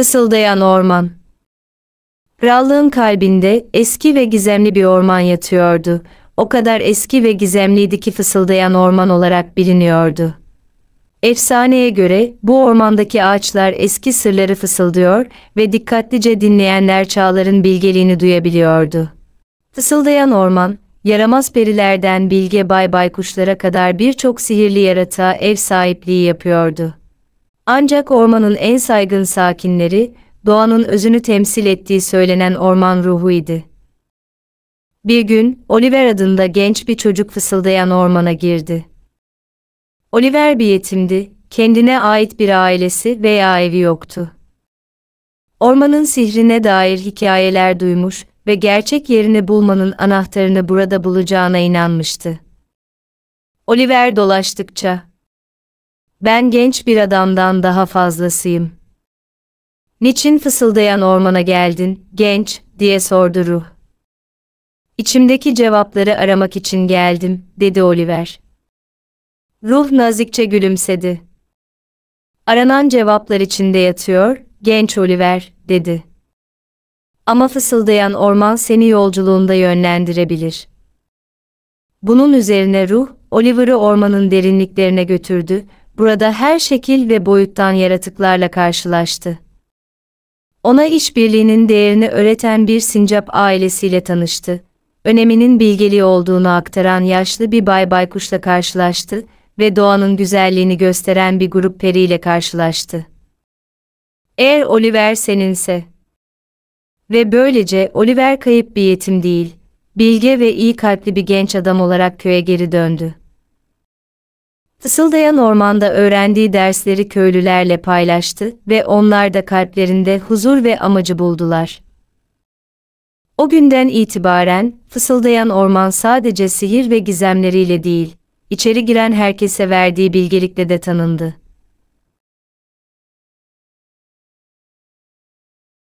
Fısıldayan orman. Krallığın kalbinde eski ve gizemli bir orman yatıyordu. O kadar eski ve gizemliydi ki fısıldayan orman olarak biliniyordu. Efsaneye göre bu ormandaki ağaçlar eski sırları fısıldıyor ve dikkatlice dinleyenler çağların bilgeliğini duyabiliyordu. Fısıldayan orman, yaramaz perilerden bilge bay baykuşlara kadar birçok sihirli yaratığa ev sahipliği yapıyordu. Ancak ormanın en saygın sakinleri, doğanın özünü temsil ettiği söylenen orman ruhu Bir gün, Oliver adında genç bir çocuk fısıldayan ormana girdi. Oliver bir yetimdi, kendine ait bir ailesi veya evi yoktu. Ormanın sihrine dair hikayeler duymuş ve gerçek yerini bulmanın anahtarını burada bulacağına inanmıştı. Oliver dolaştıkça, ben genç bir adamdan daha fazlasıyım. Niçin fısıldayan ormana geldin, genç, diye sordu ruh. İçimdeki cevapları aramak için geldim, dedi Oliver. Ruh nazikçe gülümsedi. Aranan cevaplar içinde yatıyor, genç Oliver, dedi. Ama fısıldayan orman seni yolculuğunda yönlendirebilir. Bunun üzerine ruh, Oliver'ı ormanın derinliklerine götürdü burada her şekil ve boyuttan yaratıklarla karşılaştı. Ona işbirliğinin değerini öğreten bir sincap ailesiyle tanıştı. Öneminin bilgeliği olduğunu aktaran yaşlı bir bay baykuşla karşılaştı ve doğanın güzelliğini gösteren bir grup periyle karşılaştı. Eğer Oliver seninse ve böylece Oliver kayıp bir yetim değil, bilge ve iyi kalpli bir genç adam olarak köye geri döndü. Fısıldayan ormanda öğrendiği dersleri köylülerle paylaştı ve onlar da kalplerinde huzur ve amacı buldular. O günden itibaren Fısıldayan Orman sadece sihir ve gizemleriyle değil, içeri giren herkese verdiği bilgelikle de tanındı.